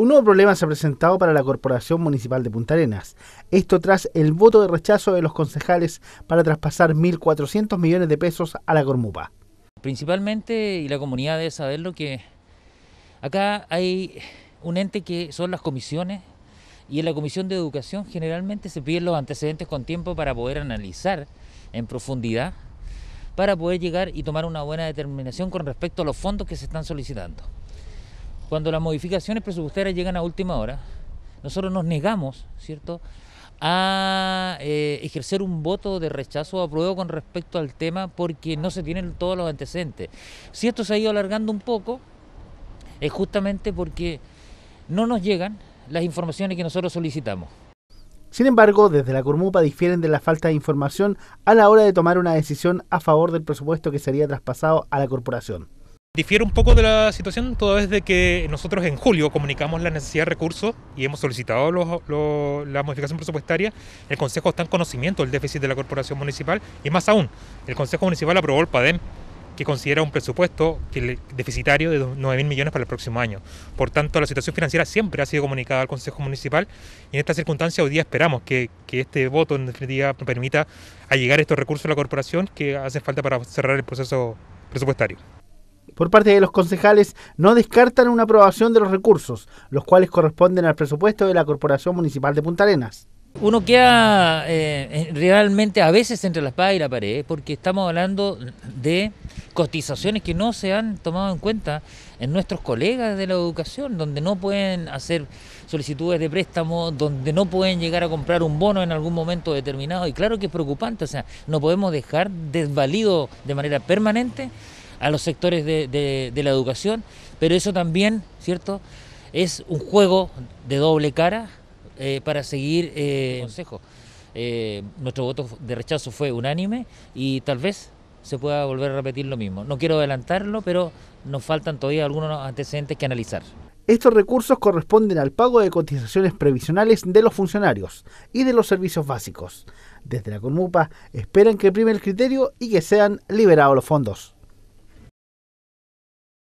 Un nuevo problema se ha presentado para la Corporación Municipal de Punta Arenas. Esto tras el voto de rechazo de los concejales para traspasar 1.400 millones de pesos a la Cormupa. Principalmente, y la comunidad debe saberlo, que acá hay un ente que son las comisiones, y en la Comisión de Educación generalmente se piden los antecedentes con tiempo para poder analizar en profundidad, para poder llegar y tomar una buena determinación con respecto a los fondos que se están solicitando. Cuando las modificaciones presupuestarias llegan a última hora, nosotros nos negamos, ¿cierto?, a eh, ejercer un voto de rechazo o apruebo con respecto al tema porque no se tienen todos los antecedentes. Si esto se ha ido alargando un poco, es justamente porque no nos llegan las informaciones que nosotros solicitamos. Sin embargo, desde la CURMUPA difieren de la falta de información a la hora de tomar una decisión a favor del presupuesto que sería traspasado a la corporación. Difiere un poco de la situación toda vez de que nosotros en julio comunicamos la necesidad de recursos y hemos solicitado la modificación presupuestaria. El Consejo está en conocimiento del déficit de la Corporación Municipal y más aún, el Consejo Municipal aprobó el PADEM que considera un presupuesto deficitario de 9.000 millones para el próximo año. Por tanto, la situación financiera siempre ha sido comunicada al Consejo Municipal y en esta circunstancia hoy día esperamos que, este voto en definitiva permita allegar estos recursos a la corporación que hacen falta para cerrar el proceso presupuestario por parte de los concejales no descartan una aprobación de los recursos, los cuales corresponden al presupuesto de la Corporación Municipal de Punta Arenas. Uno queda eh, realmente a veces entre la espada y la pared, porque estamos hablando de cotizaciones que no se han tomado en cuenta en nuestros colegas de la educación, donde no pueden hacer solicitudes de préstamo, donde no pueden llegar a comprar un bono en algún momento determinado. Y claro que es preocupante, o sea, no podemos dejar desvalido de manera permanente a los sectores de, la educación, pero eso también, ¿cierto? Es un juego de doble cara eh, para seguir eh, consejo. Eh, nuestro voto de rechazo fue unánime y tal vez se pueda volver a repetir lo mismo. No quiero adelantarlo, pero nos faltan todavía algunos antecedentes que analizar. Estos recursos corresponden al pago de cotizaciones previsionales de los funcionarios y de los servicios básicos. Desde la Conmupa esperan que prime el criterio y que sean liberados los fondos.